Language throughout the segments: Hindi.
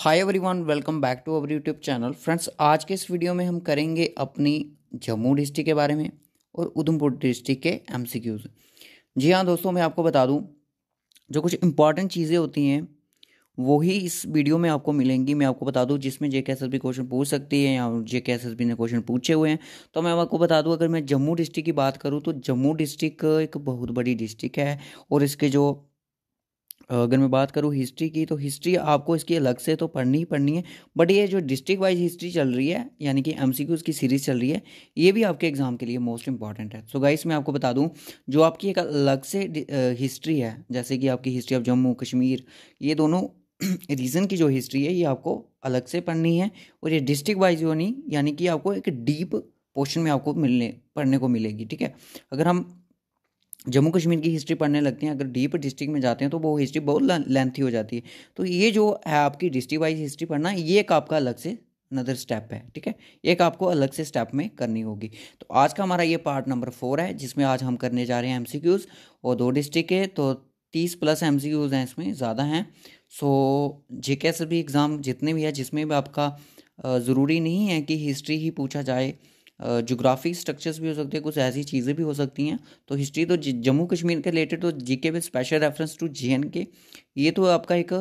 Hi everyone welcome back to our YouTube channel friends आज के इस वीडियो में हम करेंगे अपनी जम्मू डिस्ट्रिक्ट के बारे में और उधमपुर डिस्ट्रिक्ट के एम जी हाँ दोस्तों मैं आपको बता दूँ जो कुछ इंपॉर्टेंट चीज़ें होती हैं वो ही इस वीडियो में आपको मिलेंगी मैं आपको बता दूँ जिसमें जे एस क्वेश्चन पूछ सकती है या J K S S B ने क्वेश्चन पूछे हुए हैं तो मैं आपको बता दूँ अगर मैं जम्मू डिस्ट्रिक्ट की बात करूँ तो जम्मू डिस्ट्रिक्ट एक बहुत बड़ी डिस्ट्रिक्ट है और इसके जो अगर मैं बात करूँ हिस्ट्री की तो हिस्ट्री आपको इसकी अलग से तो पढ़नी ही पढ़नी है बट ये जो डिस्ट्रिक्ट वाइज हिस्ट्री चल रही है यानी कि एम की सीरीज चल रही है ये भी आपके एग्जाम के लिए मोस्ट इंपॉर्टेंट है सो गाइस मैं आपको बता दूँ जो आपकी एक अलग से हिस्ट्री है जैसे कि आपकी हिस्ट्री ऑफ जम्मू कश्मीर ये दोनों रीज़न की जो हिस्ट्री है ये आपको अलग से पढ़नी है और ये डिस्ट्रिक्ट वाइज होनी यानी कि आपको एक डीप पोर्शन में आपको मिलने पढ़ने को मिलेगी ठीक है अगर हम जम्मू कश्मीर की हिस्ट्री पढ़ने लगते हैं अगर डीप डिस्ट्रिक्ट में जाते हैं तो वो हिस्ट्री बहुत लेंथी हो जाती है तो ये जो है आपकी डिस्ट्रिक्ट वाइज हिस्ट्री पढ़ना ये एक आपका अलग से नदर स्टेप है ठीक है एक आपको अलग से स्टेप में करनी होगी तो आज का हमारा ये पार्ट नंबर फोर है जिसमें आज हम करने जा रहे हैं एम और दो डिस्ट्रिक्ट है तो तीस प्लस एम हैं इसमें ज़्यादा हैं सो जे के भी एग्ज़ाम जितने भी है जिसमें भी आपका ज़रूरी नहीं है कि हिस्ट्री ही पूछा जाए जोग्राफिक स्ट्रक्चर्स भी हो सकते हैं कुछ ऐसी चीज़ें भी हो सकती हैं तो हिस्ट्री तो जम्मू कश्मीर के रिलेटेड तो जी के स्पेशल रेफरेंस टू जे के ये तो आपका एक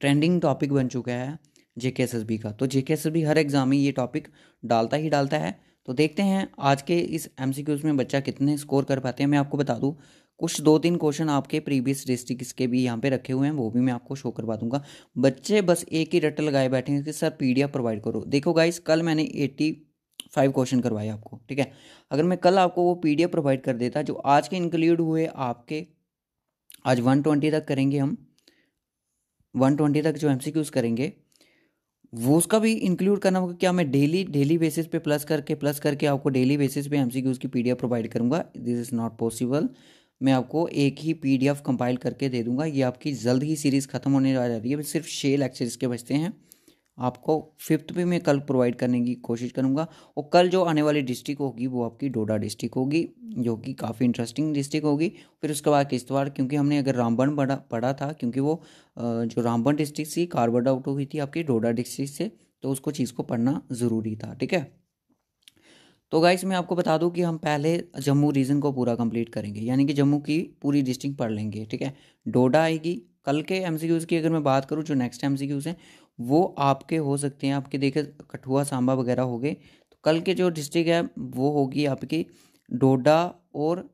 ट्रेंडिंग टॉपिक बन चुका है जे का तो जे हर एग्ज़ाम में ये टॉपिक डालता ही डालता है तो देखते हैं आज के इस एम में बच्चा कितने स्कोर कर पाते हैं मैं आपको बता दूँ कुछ दो तीन क्वेश्चन आपके प्रीवियस डिस्ट्रिक्ट के भी यहाँ पे रखे हुए हैं वो भी मैं आपको शो करवा दूंगा बच्चे बस एक ही रट लगाए बैठे हैं कि सर पीडीएफ प्रोवाइड करो देखो गाइस कल मैंने एट्टी फाइव क्वेश्चन करवाए आपको ठीक है अगर मैं कल आपको वो पीडीएफ प्रोवाइड कर देता जो आज के इंक्लूड हुए आपके आज वन ट्वेंटी तक करेंगे हम वन ट्वेंटी तक जो एम करेंगे वो उसका भी इंक्लूड करना होगा क्या मैं डेली डेली बेसिस पे प्लस करके प्लस करके आपको डेली बेसिस पे क्यूज की पी प्रोवाइड करूंगा दिस इज़ नॉट पॉसिबल मैं आपको एक ही पीडीएफ कंपाइल करके दे दूंगा ये आपकी जल्द ही सीरीज़ खत्म होने जा रही है सिर्फ छः लेक्चर इसके बचते हैं आपको फिफ्थ भी मैं कल प्रोवाइड करने की कोशिश करूँगा और कल जो आने वाली डिस्ट्रिक्ट होगी वो आपकी डोडा डिस्ट्रिक्ट होगी जो कि काफ़ी इंटरेस्टिंग डिस्ट्रिक्ट होगी फिर उसके बाद किश्तवाड़ क्योंकि हमने अगर रामबन पढ़ा पढ़ा था क्योंकि वो जो रामबन डिस्ट्रिक्ट थी कार्बर्ड आउट हुई थी आपकी डोडा डिस्ट्रिक्ट से तो उसको चीज़ को पढ़ना ज़रूरी था ठीक है तो गाइस मैं आपको बता दूं कि हम पहले जम्मू रीजन को पूरा कंप्लीट करेंगे यानी कि जम्मू की पूरी डिस्ट्रिक्ट पढ़ लेंगे ठीक है डोडा आएगी कल के एम की अगर मैं बात करूँ जो नेक्स्ट एम हैं वो आपके हो सकते हैं आपके देखे कठुआ सांबा वगैरह हो गए तो कल के जो डिस्ट्रिक्ट है वो होगी आपकी डोडा और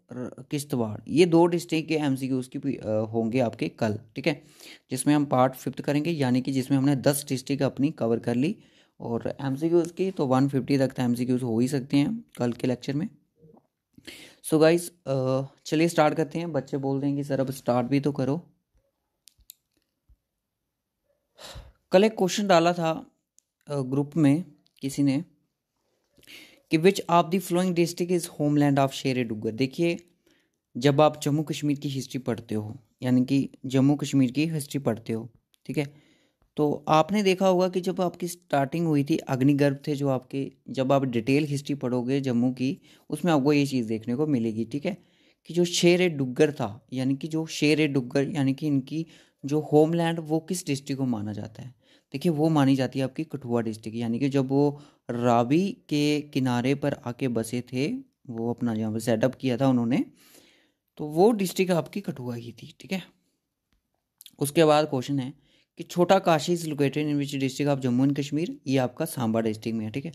किश्तवाड़ ये दो डिस्ट्रिक्ट के एम सी की होंगे आपके कल ठीक है जिसमें हम पार्ट फिफ्थ करेंगे यानी कि जिसमें हमने दस डिस्ट्रिक्ट अपनी कवर कर ली और एम सी की तो वन फिफ्टी तक तो एम सी हो ही सकते हैं कल के लेक्चर में सो so गाइस चलिए स्टार्ट करते हैं बच्चे बोल देंगे सर अब स्टार्ट भी तो करो कल एक क्वेश्चन डाला था ग्रुप में किसी ने कि which of the following district is homeland of Sher Duggar देखिए जब आप जम्मू कश्मीर की हिस्ट्री पढ़ते हो यानी कि जम्मू कश्मीर की हिस्ट्री पढ़ते हो ठीक है तो आपने देखा होगा कि जब आपकी स्टार्टिंग हुई थी अग्निगर्भ थे जो आपके जब आप डिटेल हिस्ट्री पढ़ोगे जम्मू की उसमें आपको ये चीज़ देखने को मिलेगी ठीक है कि जो शेर ए डुग्गर था यानी कि जो शेर ए डुग्गर यानी कि इनकी जो होमलैंड वो किस डिस्ट्रिक्ट को माना जाता है देखिए वो मानी जाती है आपकी कठुआ डिस्ट्रिक्ट यानी कि जब वो रावी के किनारे पर आके बसे थे वो अपना यहाँ पर सेटअप किया था उन्होंने तो वो डिस्ट्रिक्ट आपकी कठुआ की थी ठीक है उसके बाद क्वेश्चन है कि छोटा Kashi is located in which district of Jammu and Kashmir ये आपका सांबा डिस्ट्रिक्ट में है ठीक है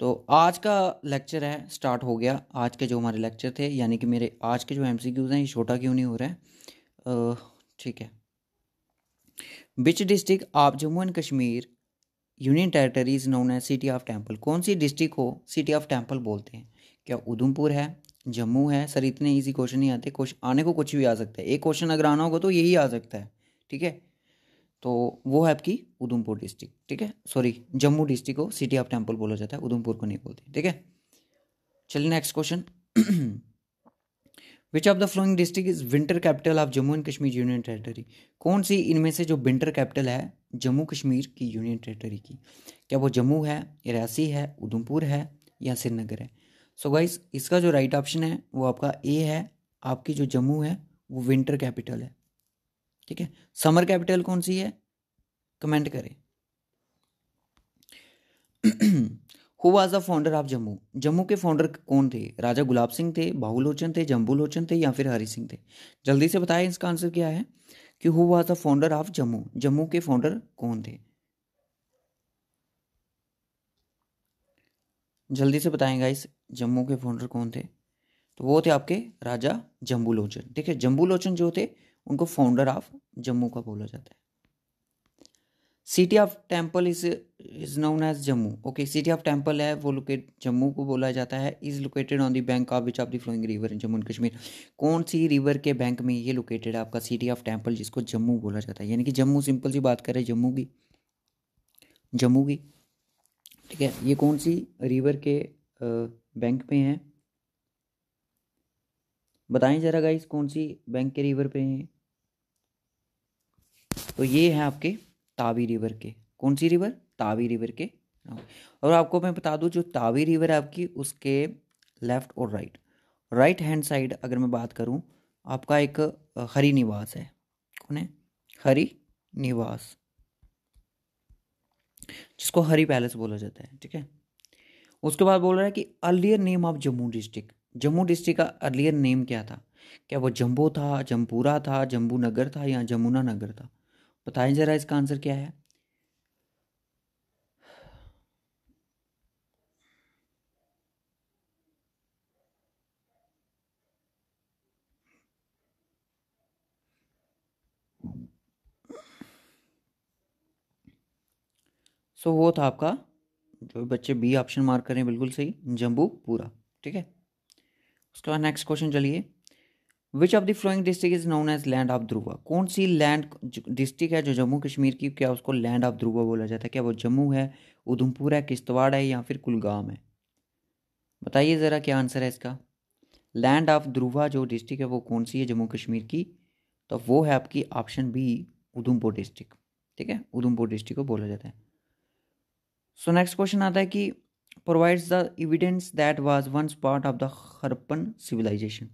तो आज का लेक्चर है स्टार्ट हो गया आज के जो हमारे लेक्चर थे यानी कि मेरे आज के जो एम हैं ये छोटा क्यों नहीं हो रहा है ठीक है which district of Jammu and Kashmir union territory is known as city of temple कौन सी डिस्ट्रिक्ट को सिटी ऑफ टेम्पल बोलते हैं क्या उधमपुर है जम्मू है सर इतने इजी क्वेश्चन नहीं आते क्वेश्चन आने को कुछ भी आ सकता है एक क्वेश्चन अगर आना होगा तो यही आ सकता है ठीक है तो वो है आपकी उधमपुर डिस्ट्रिक्ट ठीक है सॉरी जम्मू डिस्ट्रिक्ट को सिटी ऑफ टेम्पल बोला जाता है उधमपुर को नहीं बोलते ठीक है चलिए next question which of the following district is winter capital of Jammu and Kashmir union territory कौन सी इनमें से जो विंटर कैपिटल है जम्मू कश्मीर की यूनियन टेरेटरी की क्या वो जम्मू है रियासी है उधमपुर है या श्रीनगर है सो so गाइस इसका जो राइट right ऑप्शन है वो आपका ए है आपकी जो जम्मू है वो विंटर कैपिटल है ठीक है समर कैपिटल कौन सी है कमेंट करें who was the founder of Jammu Jammu के फाउंडर कौन थे राजा गुलाब सिंह थे बाहुलोचन लोचन थे जम्बू लोचन थे या फिर हरी सिंह थे जल्दी से बताएं इसका आंसर क्या है कि who was the founder of Jammu Jammu के फाउंडर कौन थे जल्दी से बताएं गाइस जम्मू के फाउंडर कौन थे तो वो थे आपके राजा जम्बू लोचन ठीक है जम्बू लोचन जो थे उनको फाउंडर ऑफ जम्मू का बोला जाता है city of temple is is known as Jammu okay city of temple है वो लोकेट जम्मू को बोला जाता है is located on the bank of which of the following river in Jammu and Kashmir कौन सी रिवर के बैंक में ये लोकेटेड है आपका सिटी ऑफ टेम्पल जिसको जम्मू बोला जाता है यानी कि जम्मू सिंपल सी बात करें जम्मू की जम्मू की ठीक है ये कौन सी रिवर के बैंक में है बताएं ज़रा गाइस कौन सी बैंक के रिवर पे हैं तो ये है आपके तावी रिवर के कौन सी रिवर तावी रिवर के हाँ। और आपको मैं बता दूँ जो तावी रिवर है आपकी उसके लेफ्ट और राइट राइट हैंड साइड अगर मैं बात करूँ आपका एक हरी निवास है कौन है हरी निवास जिसको हरी पैलेस बोला जाता है ठीक है उसके बाद बोल रहा है कि earlier name of Jammu district Jammu district का अर्लियर नेम क्या था क्या वो जम्बो था जम्पूरा था जम्बू नगर था या जमुना नगर था बताएं ज़रा इसका आंसर क्या है सो so, वो था आपका जो बच्चे बी ऑप्शन मार्क करें बिल्कुल सही जम्बू पूरा ठीक है उसके बाद नेक्स्ट क्वेश्चन चलिए which of the following district is known as land of Dhruva कौन सी लैंड डिस्ट्रिक्ट है जो जम्मू कश्मीर की क्या उसको लैंड ऑफ ध्रुवा बोला जाता है क्या वो जम्मू है उधमपुर है किश्तवाड़ है या फिर कुलगाम है बताइए ज़रा क्या आंसर है इसका लैंड ऑफ ध्रुवा जो डिस्ट्रिक्ट है वो कौन सी है जम्मू कश्मीर की तो वो है आपकी ऑप्शन बी उधमपुर डिस्ट्रिक्ट ठीक है उधमपुर डिस्ट्रिक्ट को बोला जाता है सो नेक्स्ट क्वेश्चन आता है कि provides the evidence that was once part of the Harappan civilization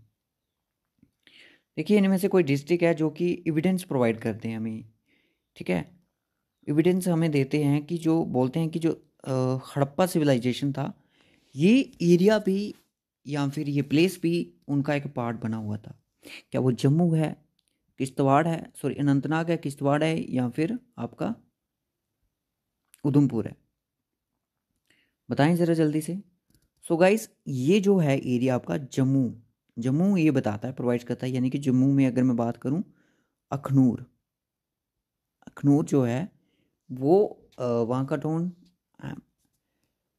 देखिए इनमें से कोई डिस्ट्रिक्ट है जो कि एविडेंस प्रोवाइड करते हैं हमें ठीक है एविडेंस हमें देते हैं कि जो बोलते हैं कि जो हड़प्पा सिविलाइजेशन था ये एरिया भी या फिर ये प्लेस भी उनका एक पार्ट बना हुआ था क्या वो जम्मू है किश्तवाड़ है सॉरी अनंतनाग है किश्तवाड़ है या फिर आपका उधमपुर है बताएं ज़रा जल्दी से सो so गाइस ये जो है एरिया आपका जम्मू जम्मू ये बताता है प्रोवाइड करता है यानी कि जम्मू में अगर मैं बात करूँ अखनूर अखनूर जो है वो वहाँ का टोन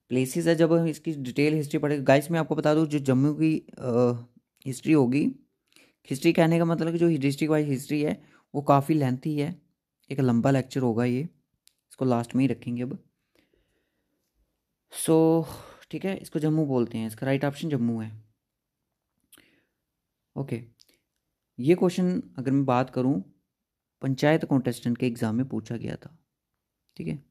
प्लेसेस है जब हम इसकी डिटेल हिस्ट्री पढ़ेंगे गाइस मैं आपको बता दूँ जो जम्मू की हिस्ट्री होगी हिस्ट्री कहने का मतलब कि जो डिस्ट्रिक्ट वाइज हिस्ट्री है वो काफ़ी लेंथी है एक लंबा लेक्चर होगा ये इसको लास्ट में ही रखेंगे अब सो so, ठीक है इसको जम्मू बोलते हैं इसका राइट ऑप्शन जम्मू है ओके ये क्वेश्चन अगर मैं बात करूँ पंचायत कॉन्टेस्टेंट के एग्ज़ाम में पूछा गया था ठीक है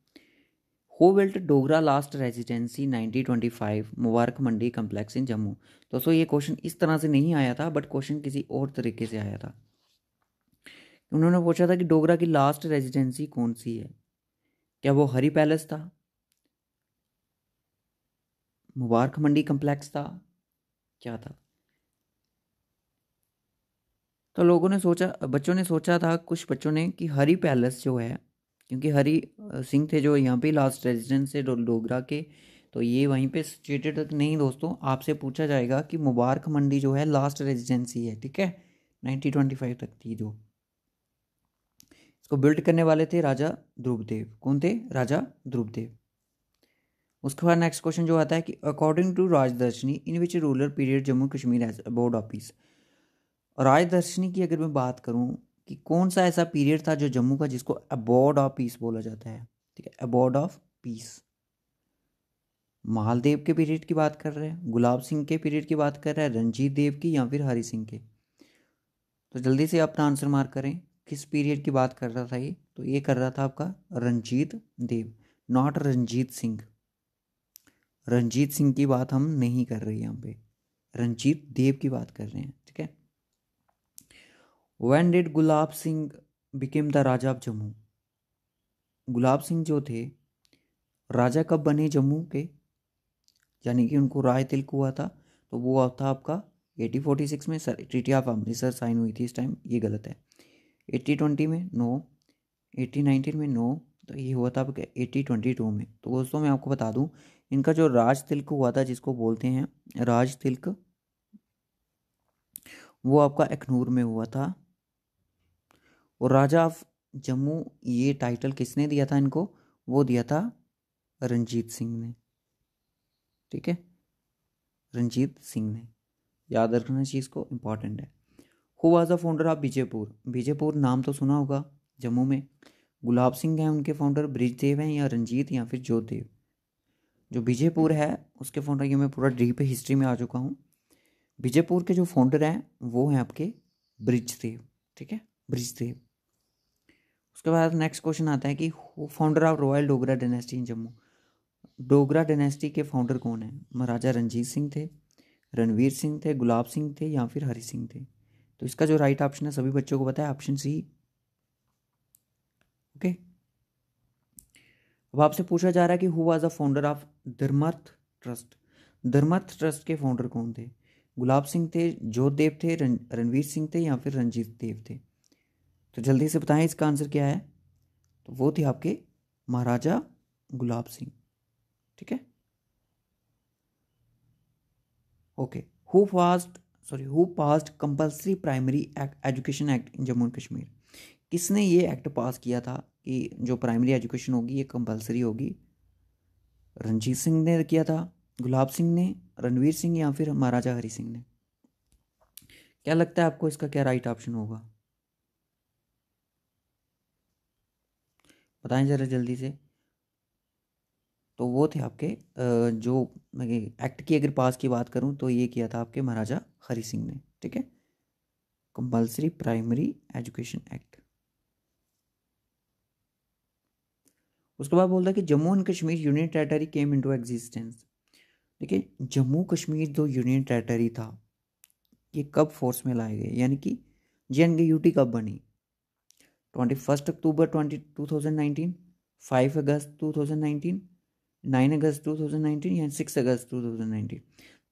who built Dogra last residency 1925 Mubarak Mandi complex in Jammu दोस्तों ये क्वेश्चन इस तरह से नहीं आया था बट क्वेश्चन किसी और तरीके से आया था उन्होंने पूछा था कि डोगरा की लास्ट रेजिडेंसी कौन सी है क्या वो हरी पैलेस था मुबारक मंडी कम्प्लेक्स था क्या था तो लोगों ने सोचा बच्चों ने सोचा था कुछ बच्चों ने कि हरी पैलेस जो है क्योंकि हरी सिंह थे जो यहाँ पे लास्ट रेजिडेंट थे डोगरा के तो ये वहीं पे सिचुएटेड नहीं दोस्तों आपसे पूछा जाएगा कि मुबारक मंडी जो है लास्ट रेजिडेंसी है ठीक है फाइव तक थी जो इसको बिल्ड करने वाले थे राजा ध्रुवदेव कौन थे राजा ध्रुवदेव उसके बाद नेक्स्ट क्वेश्चन जो आता है कि according to Rajdarshani in which rural period Jammu Kashmir as board office और दर्शनी की अगर मैं बात करूँ कि कौन सा ऐसा पीरियड था जो जम्मू का जिसको अबॉर्ड ऑफ पीस बोला जाता है ठीक है अबॉर्ड ऑफ पीस महालदेव के पीरियड की बात कर रहे हैं गुलाब सिंह के पीरियड की बात कर रहे हैं रंजीत देव की या फिर हरि सिंह के तो जल्दी से अपना आंसर मार्क करें किस पीरियड की बात कर रहा था ये तो ये कर रहा था आपका रंजीत देव नॉट रंजीत सिंह रंजीत सिंह की बात हम नहीं कर रहे यहाँ पे रंजीत देव की बात कर रहे हैं ठीक है when did Gulab Singh become the raja of Jammu Gulab Singh जो थे राजा कब बने जम्मू के यानी कि उनको राय तिलक हुआ था तो वो था आपका एटीन फोर्टी सिक्स में sir treaty of Amritsar sign हुई थी इस टाइम ये गलत है एट्टी ट्वेंटी में नो एट्टी नाइनटीन में नो तो ये हुआ था आपका एट्टी ट्वेंटी टू में तो दोस्तों मैं आपको बता दूं इनका जो राज तिलक हुआ था जिसको बोलते हैं राज तिलक वो आपका अखनूर में हुआ था और राजा ऑफ जम्मू ये टाइटल किसने दिया था इनको वो दिया था रंजीत सिंह ने ठीक है रंजीत सिंह ने याद रखना चीज़ को इम्पॉर्टेंट है who was the founder of Bijapur Bijapur नाम तो सुना होगा जम्मू में गुलाब सिंह हैं उनके फाउंडर ब्रिजदेव हैं या रंजीत या फिर देव जो बीजेपुर है उसके फाउंडर ये मैं पूरा डीप हिस्ट्री में आ चुका हूँ बीजेपुर के जो फाउंडर हैं वो हैं आपके ब्रिजदेव ठीक है ब्रिजदेव उसके बाद नेक्स्ट क्वेश्चन आता है कि founder of royal Dogra dynasty in Jammu Dogra dynasty के फाउंडर कौन है महाराजा रंजीत सिंह थे रणवीर सिंह थे गुलाब सिंह थे या फिर हरि सिंह थे तो इसका जो राइट ऑप्शन है सभी बच्चों को पता है ऑप्शन सी ओके अब आपसे पूछा जा रहा है कि who was the founder of Dharmarth trust Dharmarth trust के फाउंडर कौन थे गुलाब सिंह थे जोत देव थे रणवीर सिंह थे या फिर रंजीत देव थे तो जल्दी से बताएं इसका आंसर क्या है तो वो थे आपके महाराजा गुलाब सिंह ठीक है okay who fast sorry who passed compulsory primary education act in Jammu and Kashmir किसने ये एक्ट पास किया था कि जो प्राइमरी एजुकेशन होगी ये कंपलसरी होगी रंजीत सिंह ने किया था गुलाब सिंह ने रणवीर सिंह या फिर महाराजा हरी सिंह ने क्या लगता है आपको इसका क्या राइट ऑप्शन होगा बताएं ज़रा जल्दी से तो वो थे आपके जो मैं एक्ट की अगर पास की बात करूं तो ये किया था आपके महाराजा हरी सिंह ने ठीक है कंपल्सरी प्राइमरी एजुकेशन एक्ट उसके बाद बोलता है कि Jammu and Kashmir union territory came into existence देखिए जम्मू कश्मीर जो यूनियन टेरेटरी था ये कब फोर्स में लाए गए यानी कि जे एंड के यूटी कब बनी twenty first October twenty two thousand nineteen five August two thousand nineteen nine August two thousand nineteen या six August two thousand nineteen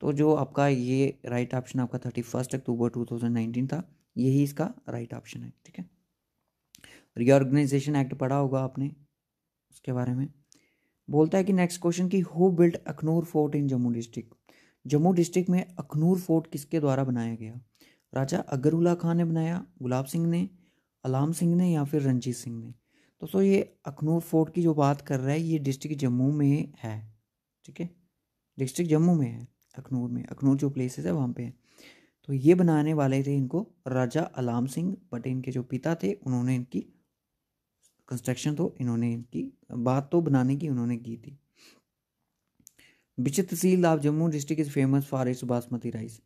तो जो आपका ये राइट ऑप्शन आपका thirty first October two thousand nineteen था यही इसका राइट ऑप्शन है ठीक है रीऑर्गेनाइजेशन एक्ट पढ़ा होगा आपने उसके बारे में बोलता है कि नेक्स्ट क्वेश्चन की who built Akhnoor fort in Jammu district Jammu district में अखनूर फोर्ट किसके द्वारा बनाया गया राजा अगरुल्ला खान ने बनाया गुलाब सिंह ने अलाम सिंह ने या फिर रंजीत सिंह ने दोस्तों ये अखनूर फोर्ट की जो बात कर रहा है ये डिस्ट्रिक्ट जम्मू में है ठीक है डिस्ट्रिक्ट जम्मू में है अखनूर में अखनूर जो प्लेसेस है वहाँ पे है तो ये बनाने वाले थे इनको राजा अलाम सिंह बट इनके जो पिता थे उन्होंने इनकी कंस्ट्रक्शन तो इन्होंने इनकी बात तो बनाने की उन्होंने की थी which tehsil of Jammu district is famous for its basmati rice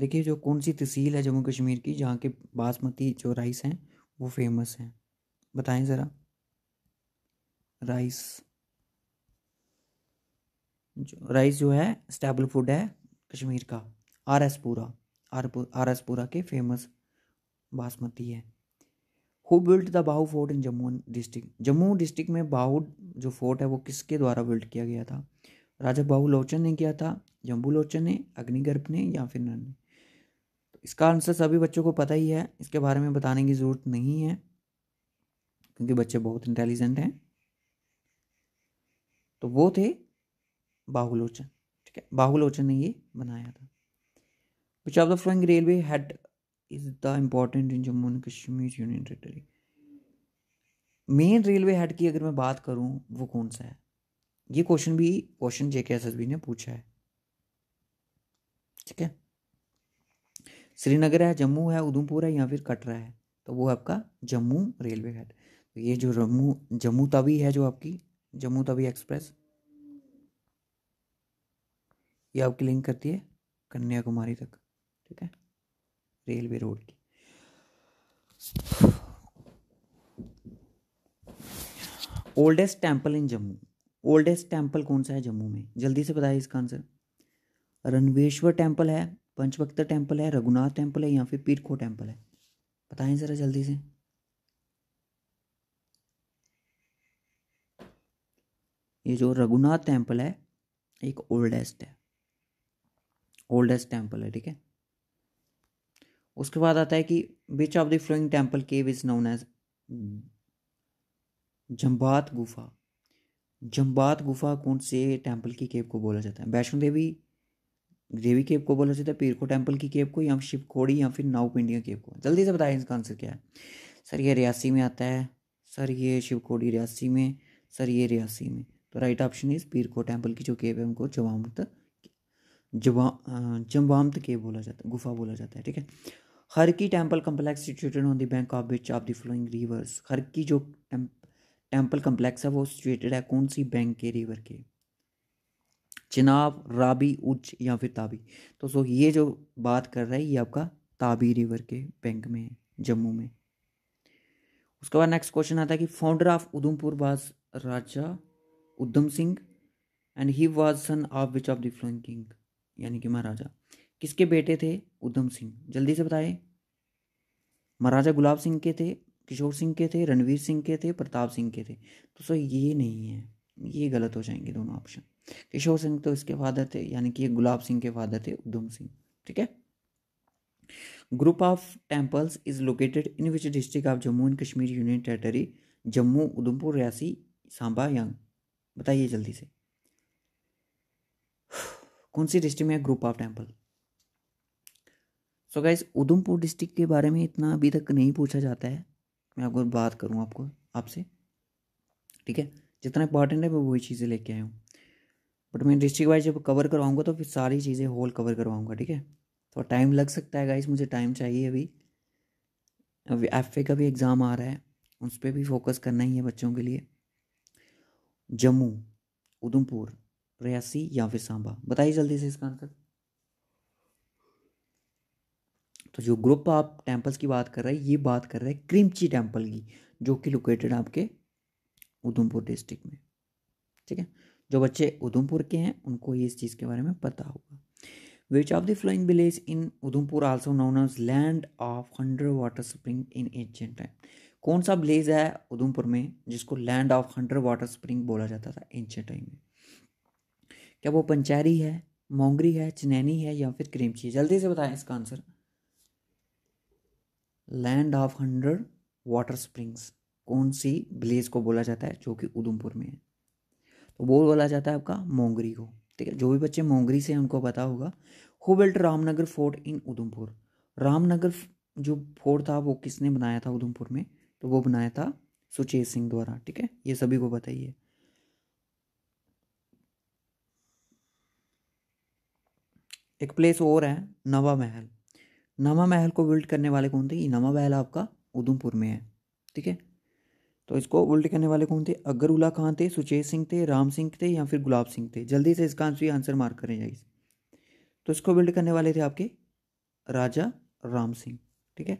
देखिए जो कौन सी तहसील है जम्मू कश्मीर की जहाँ के बासमती जो राइस हैं वो फेमस हैं बताएं ज़रा राइस जो राइस जो है स्टेबल फूड है कश्मीर का R S Pura R R S Pura के फेमस बासमती है who built the Bahu fort in Jammu district Jammu district में बाहू जो फोर्ट है वो किसके द्वारा बिल्ट किया गया था राजा बाहू लोचन ने किया था जम्बू लोचन ने अग्निगर्भ ने या फिर ने इसका आंसर सभी बच्चों को पता ही है इसके बारे में बताने की ज़रूरत नहीं है क्योंकि बच्चे बहुत इंटेलिजेंट हैं तो वो थे बाहुलोचन ठीक है बाहुलोचन ने ये बनाया था which of the following railway head is the important in Jammu and Kashmir union territory main railway head की अगर मैं बात करूं वो कौन सा है ये क्वेश्चन भी क्वेश्चन जे के एस एस बी ने पूछा है ठीक है श्रीनगर है जम्मू है उधमपुर है या फिर कटरा है तो वो आपका जम्मू रेलवे घाट तो ये जो जम्मू जम्मू तवी है जो आपकी जम्मू तवी एक्सप्रेस ये आपकी लिंक करती है कन्याकुमारी तक ठीक है रेलवे रोड की oldest temple in Jammu oldest temple कौन सा है जम्मू में जल्दी से बताइए इसका आंसर रणवेश्वर टेम्पल है पंचवक्ता टेम्पल है रघुनाथ टेम्पल है या फिर पीरखो टेम्पल है बताएं ज़रा जल्दी से ये जो रघुनाथ टेम्पल है एक ओल्डेस्ट है ओल्डेस्ट टेम्पल है ठीक है उसके बाद आता है कि which of the following temple cave is known as Jambat Gufa Jambat गुफा कौन से टेम्पल की केव को बोला जाता है वैष्णो देवी देवी केव को बोला जाता है को टेम्पल की केव को या शिव खोड़ी या फिर पिंडिया केव को जल्दी से बताएं इसका आंसर क्या है सर ये रियासी में आता है सर ये शिव खोड़ी रियासी में सर ये रियासी में तो राइट ऑप्शन इज को टेम्पल की जो केव है उनको जवामत जवा जम्बामत केव बोला जाता है गुफा बोला जाता है ठीक है हर की temple complex situated on the bank of which of the following rivers हर की जो टेम्पल कम्प्लेक्स है वो सिचुएटेड है कौन सी बैंक के रिवर के चिनाब राबी उच या फिर ताबी तो सो ये जो बात कर रहा है ये आपका ताबी रिवर के बैंक में है जम्मू में उसके बाद नेक्स्ट क्वेश्चन आता है कि founder of Udhampur was raja Udham Singh and he was son of which of the following king यानी कि महाराजा किसके बेटे थे उधम सिंह जल्दी से बताएं महाराजा गुलाब सिंह के थे किशोर सिंह के थे रणवीर सिंह के थे प्रताप सिंह के थे तो सर ये नहीं है ये गलत हो जाएंगे दोनों ऑप्शन किशोर सिंह तो इसके फादर थे यानी कि गुलाब सिंह के फादर थे उधम सिंह ठीक है group of temples is located in which district of Jammu and Kashmir union territory Jammu Udhampur Reasi Samba यांग बताइए जल्दी से कौन सी डिस्ट्रिक्ट में है group of temple so guys Udhampur district के बारे में इतना अभी तक नहीं पूछा जाता है मैं आपको बात करूँ आपको आपसे ठीक है जितना इंपॉर्टेंट है मैं वही चीज़ें लेके आया हूँ बट मैं डिस्ट्रिक्ट वाइज जब कवर करवाऊँगा तो फिर सारी चीज़ें होल कवर करवाऊँगा ठीक है थोड़ा तो टाइम लग सकता है गाइस मुझे टाइम चाहिए अभी अभी एफ का भी एग्ज़ाम आ रहा है उस पर भी फोकस करना ही है बच्चों के लिए जम्मू उधमपुर रियासी या फिर सांबा बताइए जल्दी से इसका आंसर तो जो ग्रुप आप टेम्पल्स की बात कर रहे हैं ये बात कर रहे हैं क्रिमची टेम्पल की जो कि लोकेटेड आपके उधमपुर डिस्ट्रिक्ट में ठीक है जो बच्चे उधमपुर के हैं उनको ये इस चीज़ के बारे में पता होगा which of the flying village in Udhampur also known as land of hundred water spring in ancient time कौन सा विलेज है उधमपुर में जिसको land of hundred water spring बोला जाता था एंशियंट टाइम में क्या वो पंचैरी है मोंगरी है चनैनी है या फिर क्रीमची है जल्दी से बताएं इसका answer land of hundred water springs कौन सी विलेज को बोला जाता है जो कि उधमपुर में है तो वो बोला जाता है आपका मोंगरी को ठीक है जो भी बच्चे मोंगरी से उनको पता होगा who built Ramnagar fort in Udhampur Ramnagar जो फोर्ट था वो किसने बनाया था उधमपुर में तो वो बनाया था सुचेत सिंह द्वारा ठीक है ये सभी को बताइए एक प्लेस और है नवा महल नवा महल को बिल्ड करने वाले कौन थे ये नवा महल आपका उधमपुर में है ठीक है तो इसको उल्ट करने वाले कौन थे अगर उला खान थे सुचेत सिंह थे राम सिंह थे या फिर गुलाब सिंह थे जल्दी से इसका आंसर आंसर मार्क करें जाइए तो इसको बिल्ड करने वाले थे आपके राजा राम सिंह ठीक है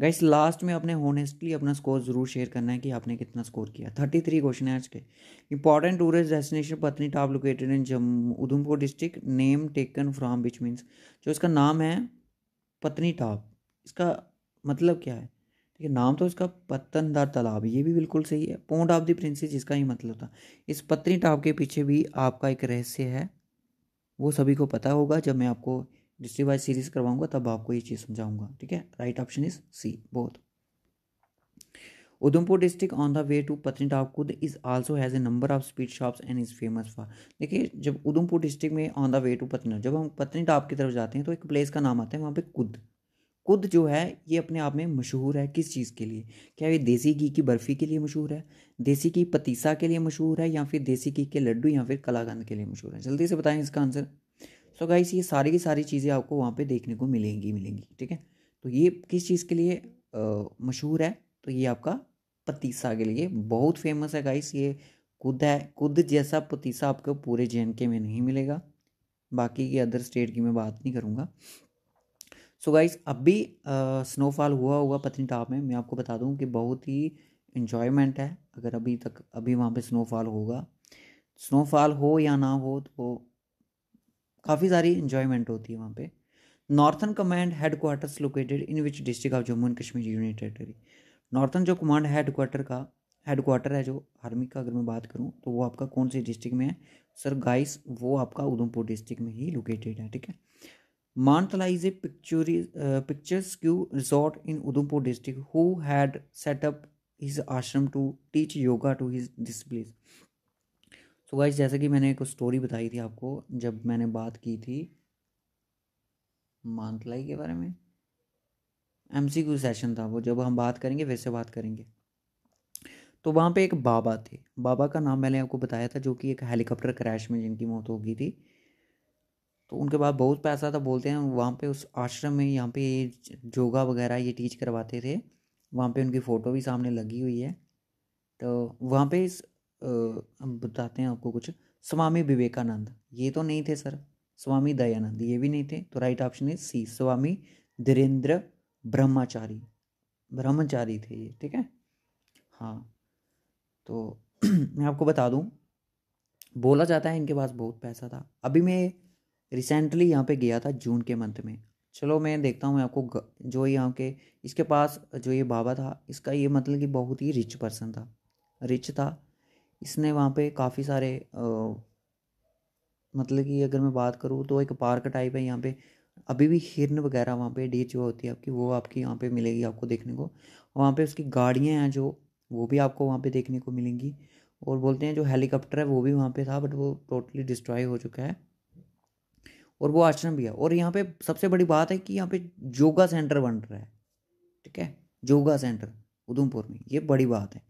गाइस लास्ट में आपने होनेस्टली अपना स्कोर ज़रूर शेयर करना है कि आपने कितना स्कोर किया थर्टी थ्री क्वेश्चन है आज के important tourist destination Patnitop located in Jammu Udhampur district name taken from which means जो इसका नाम है पत्नी टॉप इसका मतलब क्या है ठीक है नाम तो इसका पतनदार तालाब ये भी बिल्कुल सही है पोंड ऑफ द प्रिंसेस जिसका ही मतलब था इस पत्नी टाप के पीछे भी आपका एक रहस्य है वो सभी को पता होगा जब मैं आपको डिस्ट्रिक्ट वाइज सीरीज करवाऊंगा तब आपको ये चीज़ समझाऊंगा ठीक है right option is C both Udhampur district on the way to Patnitop Kud is also has a number of sweet shops and is famous for देखिए जब उधमपुर डिस्ट्रिक्ट में on the way to Patni जब हम पत्नी टाप की तरफ जाते हैं तो एक प्लेस का नाम आता है वहाँ पे खुद खुद जो है ये अपने आप में मशहूर है किस चीज़ के लिए क्या ये देसी घी की बर्फ़ी के लिए मशहूर है देसी घी पतीसा के लिए मशहूर है या फिर देसी घी के लड्डू या फिर कलाकंद के लिए मशहूर है जल्दी से बताएं इसका आंसर सो गाइस ये सारी की सारी चीज़ें आपको वहाँ पे देखने को मिलेंगी मिलेंगी ठीक है तो ये किस चीज़ के लिए मशहूर है तो ये आपका पतीसा के लिए बहुत फेमस है गाइस ये कुद है कुद जैसा पतीसा आपको पूरे जे में नहीं मिलेगा बाकी के अदर स्टेट की मैं बात नहीं करूँगा सो गाइज गाइस अब भी स्नोफॉल हुआ हुआ पत्नीटाप में मैं आपको बता दूँ कि बहुत ही इन्जॉयमेंट है अगर अभी तक अभी वहाँ पे स्नोफॉल होगा स्नोफॉल हो या ना हो तो काफ़ी सारी इन्जॉयमेंट होती है वहाँ पे northern command headquarters located in which district of Jammu and Kashmir union territory northern जो कमांड हेडक्वार्टर का हेडक्वार्टर है जो आर्मी का अगर मैं बात करूँ तो वो आपका कौन से डिस्ट्रिक्ट में है सर गाइस वो आपका उधमपुर डिस्ट्रिक्ट में ही लोकेटेड है ठीक है Mantalai is a picturesque, picturesque resort in Udhampur district who had set up his ashram to teach yoga to his so guys जैसे कि मैंने एक स्टोरी बताई थी आपको जब मैंने बात की थी मानतलाई के बारे में एम सी क्यू सेशन था वो जब हम बात करेंगे वैसे बात करेंगे तो वहाँ पे एक बाबा थे बाबा का नाम मैंने आपको बताया था जो कि एक हेलीकॉप्टर क्रैश में जिनकी मौत हो गई थी तो उनके पास बहुत पैसा था बोलते हैं वहाँ पे उस आश्रम में यहाँ पे योगा वगैरह ये टीच करवाते थे वहाँ पे उनकी फ़ोटो भी सामने लगी हुई है तो वहाँ पे इस आ, बताते हैं आपको कुछ स्वामी विवेकानंद ये तो नहीं थे सर स्वामी दयानंद ये भी नहीं थे तो राइट ऑप्शन है सी स्वामी धीरेन्द्र ब्रह्मचारी ब्रह्मचारी थे ये ठीक है हाँ तो मैं आपको बता दूँ बोला जाता है इनके पास बहुत पैसा था अभी मैं रिसेंटली यहाँ पे गया था जून के मंथ में चलो मैं देखता हूँ मैं आपको जो यहाँ के इसके पास जो ये बाबा था इसका ये मतलब कि बहुत ही रिच पर्सन था रिच था इसने वहाँ पे काफ़ी सारे आ, मतलब कि अगर मैं बात करूँ तो एक पार्क टाइप है यहाँ पे अभी भी हिरन वगैरह वहाँ पे डी जो होती है आपकी वो आपकी यहाँ पे मिलेगी आपको देखने को वहाँ पे उसकी गाड़ियाँ हैं जो वो भी आपको वहाँ पे देखने को मिलेंगी और बोलते हैं जो हेलीकॉप्टर है वो भी वहाँ पे था बट वो टोटली डिस्ट्रॉय हो चुका है और वो आश्रम भी है और यहाँ पे सबसे बड़ी बात है कि यहाँ पे योगा सेंटर बन रहा है ठीक है योगा सेंटर उधमपुर में ये बड़ी बात है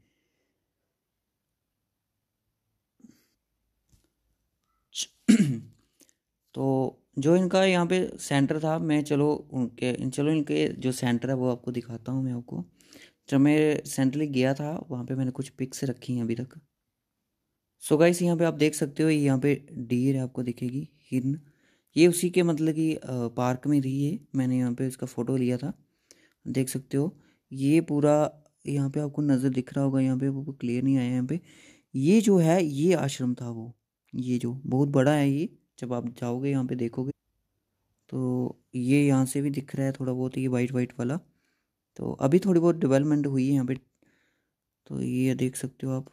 तो जो इनका यहाँ पे सेंटर था मैं चलो उनके चलो इनके जो सेंटर है वो आपको दिखाता हूँ मैं आपको जब मैं सेंट्रली गया था वहाँ पे मैंने कुछ पिक्स रखी हैं अभी तक सो गाइस यहाँ पे आप देख सकते हो यहाँ पे डीर आपको दिखेगी हिरन ये उसी के मतलब कि पार्क में थी ये मैंने यहाँ पे इसका फ़ोटो लिया था देख सकते हो ये पूरा यहाँ पे आपको नज़र दिख रहा होगा यहाँ पे वो क्लियर नहीं आया यहाँ पे ये जो है ये आश्रम था वो ये जो बहुत बड़ा है ये जब आप जाओगे यहाँ पे देखोगे तो ये यहाँ से भी दिख रहा है थोड़ा बहुत ये वाइट वाइट वाला तो अभी थोड़ी बहुत डिवेलपमेंट हुई है यहाँ पे तो ये देख सकते हो आप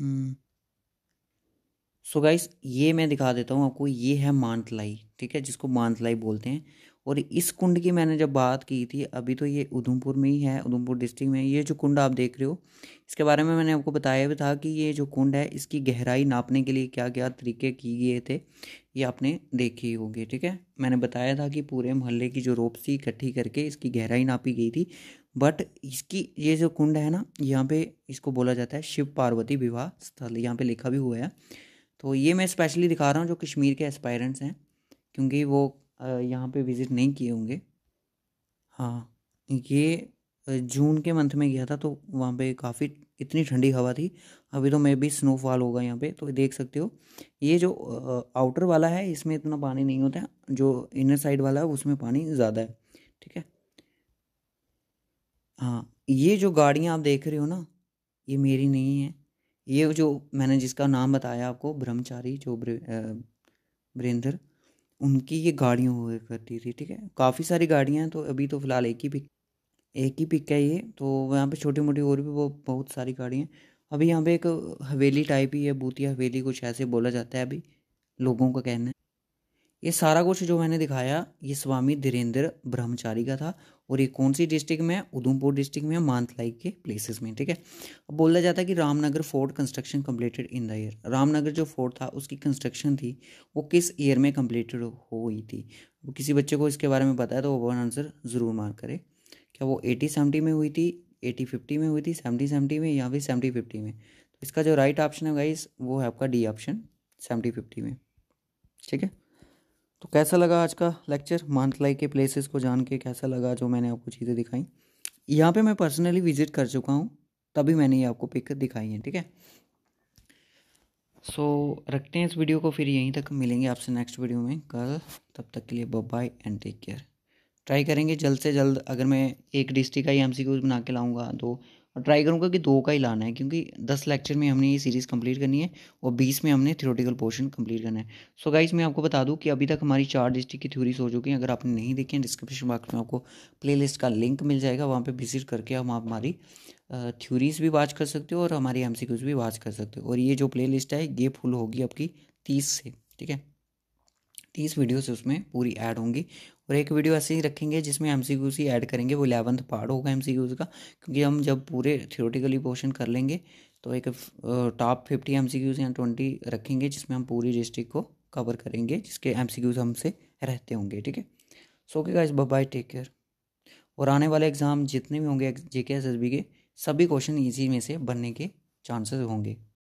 हम्म सो गाइस ये मैं दिखा देता हूँ आपको ये है मानतलाई ठीक है जिसको मानतलाई बोलते हैं और इस कुंड की मैंने जब बात की थी अभी तो ये उधमपुर में ही है उधमपुर डिस्ट्रिक्ट में ये जो कुंड आप देख रहे हो इसके बारे में मैंने आपको बताया भी था कि ये जो कुंड है इसकी गहराई नापने के लिए क्या क्या तरीके किए गए थे ये आपने देखी होगी ठीक है मैंने बताया था कि पूरे मोहल्ले की जो रोप इकट्ठी करके इसकी गहराई नापी गई थी बट इसकी ये जो कुंड है ना यहाँ पे इसको बोला जाता है शिव पार्वती विवाह स्थल यहाँ पे लिखा भी हुआ है तो ये मैं स्पेशली दिखा रहा हूँ जो कश्मीर के एस्पायरेंट्स हैं क्योंकि वो यहाँ पे विज़िट नहीं किए होंगे हाँ ये जून के मंथ में गया था तो वहाँ पे काफ़ी इतनी ठंडी हवा थी अभी तो मैं भी स्नोफॉल होगा यहाँ पे तो देख सकते हो ये जो आउटर वाला है इसमें इतना पानी नहीं होता है जो इनर साइड वाला है उसमें पानी ज़्यादा है ठीक है हाँ ये जो गाड़ियाँ आप देख रहे हो ना ये मेरी नहीं है ये जो मैंने जिसका नाम बताया आपको ब्रह्मचारी जो ब्रेंद्र उनकी ये गाड़ियाँ हुआ करती थी ठीक है काफ़ी सारी गाड़ियाँ हैं तो अभी तो फ़िलहाल एक ही पिक एक ही पिक है ये तो यहाँ पे छोटी मोटी और भी वो बहुत सारी गाड़ियाँ अभी यहाँ पे एक हवेली टाइप ही है बूतिया हवेली कुछ ऐसे बोला जाता है अभी लोगों का कहना है ये सारा कुछ जो मैंने दिखाया ये स्वामी धीरेन्द्र ब्रह्मचारी का था और ये कौन सी डिस्ट्रिक्ट में है उधमपुर डिस्ट्रिक्ट में मानतलाई के प्लेसेस में ठीक है अब बोला जाता है कि Ramnagar fort construction completed in the year Ramnagar जो फोर्ट था उसकी कंस्ट्रक्शन थी वो किस ईयर में कंप्लीटेड हो गई थी किसी बच्चे को इसके बारे में बताया तो वो वन आंसर ज़रूर मार करे क्या वो एटी सेवेंटी में हुई थी एटी फिफ्टी में हुई थी सेवेंटी सेवेंटी में या फिर सेवेंटी फिफ्टी में तो इसका जो राइट ऑप्शन है गाइस वो है आपका डी ऑप्शन सेवेंटी फिफ्टी में ठीक है तो कैसा लगा आज का लेक्चर मानतलाई के प्लेसेस को जान के कैसा लगा जो मैंने आपको चीज़ें दिखाई यहाँ पे मैं पर्सनली विजिट कर चुका हूँ तभी मैंने ये आपको पिक दिखाई है ठीक है सो रखते हैं इस वीडियो को फिर यहीं तक मिलेंगे आपसे नेक्स्ट वीडियो में कल तब तक के लिए bye and take care try करेंगे जल्द से जल्द अगर मैं एक डिस्ट्रिक्ट का ही एम बना के लाऊंगा तो और ट्राई करूँगा कि दो का ही लाना है क्योंकि दस लेक्चर में हमने ये सीरीज़ कंप्लीट करनी है और बीस में हमने थ्योरेटिकल पोर्शन कंप्लीट करना है सो so गाइस मैं आपको बता दूँ कि अभी तक हमारी चार डिस्ट्रिक्ट की थ्योरीज हो चुकी हैं अगर आपने नहीं देखी है डिस्क्रिप्शन बॉक्स में आपको प्ले का लिंक मिल जाएगा वहाँ पर विजिट करके हम आप हमारी थ्योरीज भी वाच कर सकते हो और हमारी एम भी वाच कर सकते हो और ये जो प्ले है ये फुल होगी आपकी तीस से ठीक है तीस वीडियोस उसमें पूरी ऐड होंगी और एक वीडियो ऐसे ही रखेंगे जिसमें एम सी क्यूज ही ऐड करेंगे वो इलेवंथ पार्ट होगा एम सी क्यूज का क्योंकि हम जब पूरे थियोटिकली पोर्शन कर लेंगे तो एक top fifty M C Qs या ट्वेंटी रखेंगे जिसमें हम पूरी डिस्ट्रिक्ट को कवर करेंगे जिसके एम सी क्यूज हमसे रहते होंगे ठीक है so okay guys bye take care और आने वाले एग्ज़ाम जितने भी होंगे जे के एस एस बी के सभी क्वेश्चन इजी में से बनने के चांसेस होंगे